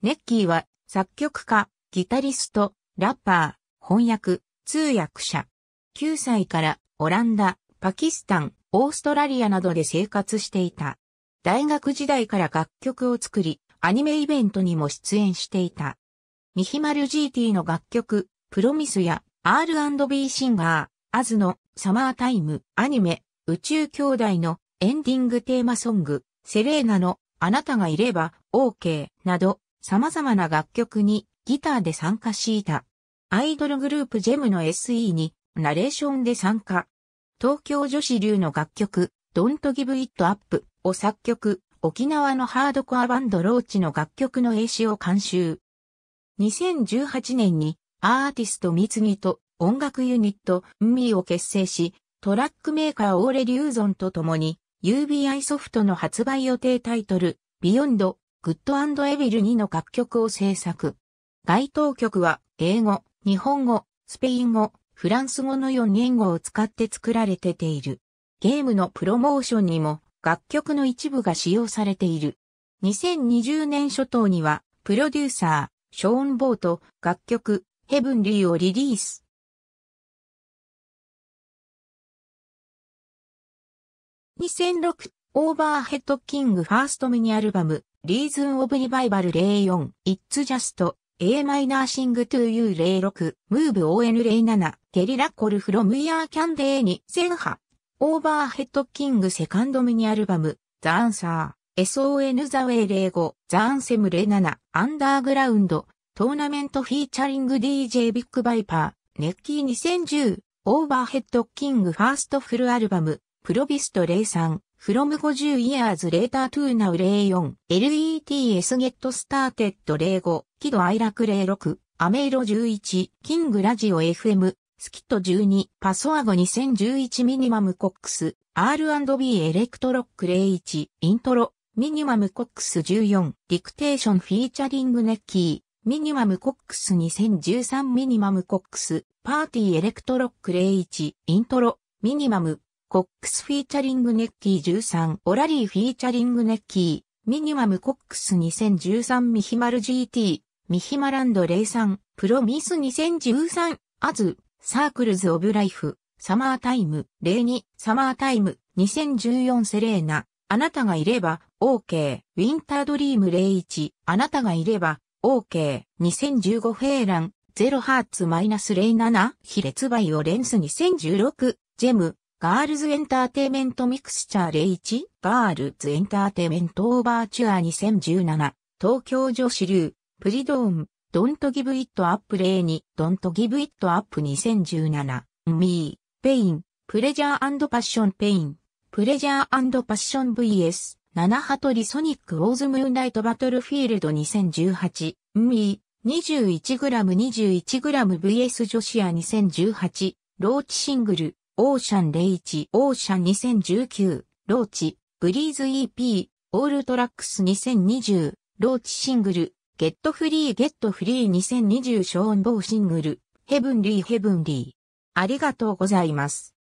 ネッキーは作曲家、ギタリスト、ラッパー、翻訳、通訳者。9歳からオランダ、パキスタン、オーストラリアなどで生活していた。大学時代から楽曲を作り、アニメイベントにも出演していた。ミヒマル GT の楽曲、プロミスや R&B シンガー、アズのサマータイム、アニメ、宇宙兄弟のエンディングテーマソング、セレーナのあなたがいれば OK など様々な楽曲にギターで参加していた。アイドルグループジェムの SE にナレーションで参加。東京女子流の楽曲 Don't Give It Up を作曲、沖縄のハードコアバンドローチの楽曲の英詞を監修。2018年にアーティスト三次と音楽ユニットンミーを結成し、トラックメーカーオーレリューゾンと共に UBI ソフトの発売予定タイトル Beyond グッドエビル2の楽曲を制作。該当曲は英語、日本語、スペイン語、フランス語の4言語を使って作られてている。ゲームのプロモーションにも楽曲の一部が使用されている。2020年初頭には、プロデューサー、ショーン・ボーと楽曲、ヘブンリーをリリース。2006オーバーヘッドキングファーストミニアルバム、リーズンオブリバイバル04、イッツジャスト、A マイナーシングトゥーユー06、m o v ON 07、ゲリラコルフロムイヤーキャンデーに2波。オーバーヘッドキングセカンドミニアルバム、ザンサー、s o n ザウェ w 05、ザ h e a 07、アンダーグラウンド、トーナメントフィーチャリング DJ ビッグバイパー、ネッキー2010、オーバーヘッドキングファーストフルアルバム、プロビスト03、from 50 years later to now 04 LETS get started 05喜怒哀楽06アメイロ11キングラジオ FM スキット12パソアゴ2011ミニマムコックス R&B エレクトロック01イントロミニマムコックス14ディクテーションフィーチャリングネッキーミニマムコックス2013ミニマムコックスパーティーエレクトロック01イントロミニマムコックスフィーチャリングネッキー13、オラリーフィーチャリングネッキー、ミニマムコックス2013ミヒマル GT、ミヒマランド03、プロミス2013、アズ、サークルズオブライフ、サマータイム、02、サマータイム、2014セレーナ、あなたがいれば、OK、ウィンタードリーム01、あなたがいれば、OK、2015フェーラン、0ハーツ -07、非列イオレンス2016、ジェム、ガールズエンターテイメントミクスチャー01ガールズエンターテイメントオーバーチュア2017東京女子流プリドーンドントギブイットアップ例にドントギブイットアップ2017ミーペインプレジャーパッションペインプレジャーパッション VS 七トリソニックオーズムーンライトバトルフィールド2018ミー 21g21g VS 女子ア2018ローチシングルオーシャン01、オーシャン2019、ローチ、ブリーズ EP、オールトラックス2020、ローチシングル、ゲットフリーゲットフリー2020ショーンボーシングル、ヘブンリーヘブンリー。ありがとうございます。